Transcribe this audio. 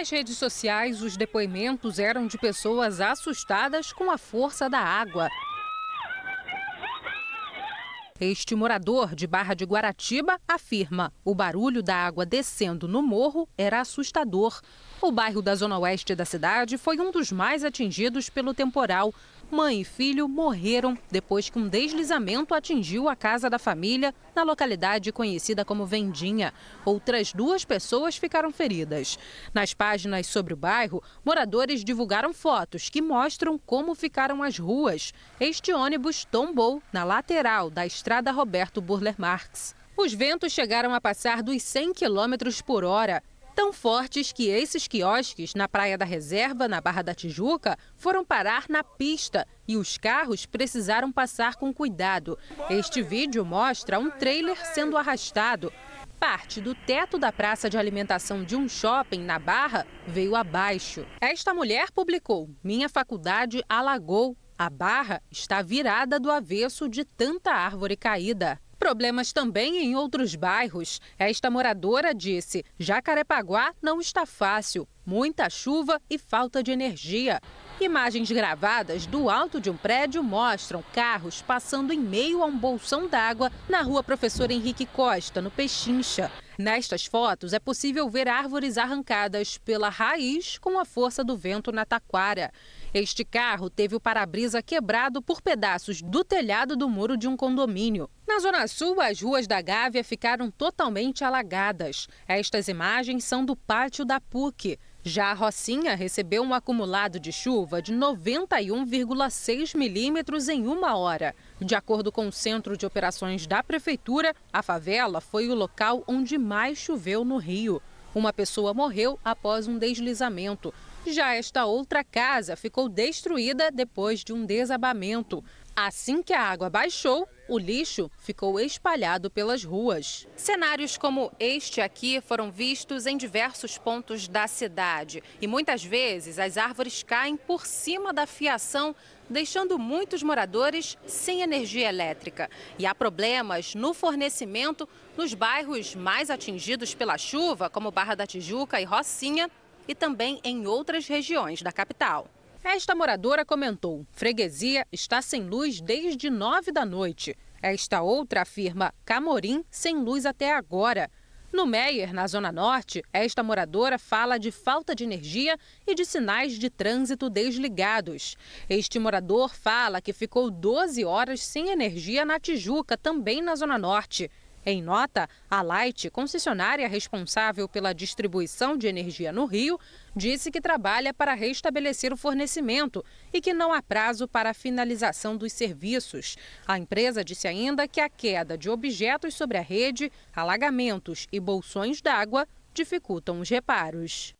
Nas redes sociais, os depoimentos eram de pessoas assustadas com a força da água. Este morador de Barra de Guaratiba afirma: o barulho da água descendo no morro era assustador. O bairro da zona oeste da cidade foi um dos mais atingidos pelo temporal. Mãe e filho morreram depois que um deslizamento atingiu a casa da família na localidade conhecida como Vendinha. Outras duas pessoas ficaram feridas. Nas páginas sobre o bairro, moradores divulgaram fotos que mostram como ficaram as ruas. Este ônibus tombou na lateral da estrada Roberto Burler Marx. Os ventos chegaram a passar dos 100 km por hora Tão fortes que esses quiosques na Praia da Reserva, na Barra da Tijuca, foram parar na pista e os carros precisaram passar com cuidado. Este vídeo mostra um trailer sendo arrastado. Parte do teto da praça de alimentação de um shopping na Barra veio abaixo. Esta mulher publicou: Minha faculdade alagou. A barra está virada do avesso de tanta árvore caída problemas também em outros bairros. Esta moradora disse: Jacarepaguá não está fácil, muita chuva e falta de energia. Imagens gravadas do alto de um prédio mostram carros passando em meio a um bolsão d'água na rua Professor Henrique Costa, no Pechincha. Nestas fotos, é possível ver árvores arrancadas pela raiz com a força do vento na taquara. Este carro teve o para-brisa quebrado por pedaços do telhado do muro de um condomínio. Na Zona Sul, as ruas da Gávea ficaram totalmente alagadas. Estas imagens são do pátio da PUC. Já a Rocinha recebeu um acumulado de chuva de 91,6 milímetros em uma hora. De acordo com o Centro de Operações da Prefeitura, a favela foi o local onde mais choveu no Rio. Uma pessoa morreu após um deslizamento. Já esta outra casa ficou destruída depois de um desabamento. Assim que a água baixou, o lixo ficou espalhado pelas ruas. Cenários como este aqui foram vistos em diversos pontos da cidade. E muitas vezes as árvores caem por cima da fiação, deixando muitos moradores sem energia elétrica. E há problemas no fornecimento nos bairros mais atingidos pela chuva, como Barra da Tijuca e Rocinha, e também em outras regiões da capital. Esta moradora comentou: freguesia está sem luz desde 9 da noite. Esta outra afirma: Camorim sem luz até agora. No Meier, na Zona Norte, esta moradora fala de falta de energia e de sinais de trânsito desligados. Este morador fala que ficou 12 horas sem energia na Tijuca, também na Zona Norte. Em nota, a Light, concessionária responsável pela distribuição de energia no Rio, disse que trabalha para restabelecer o fornecimento e que não há prazo para a finalização dos serviços. A empresa disse ainda que a queda de objetos sobre a rede, alagamentos e bolsões d'água dificultam os reparos.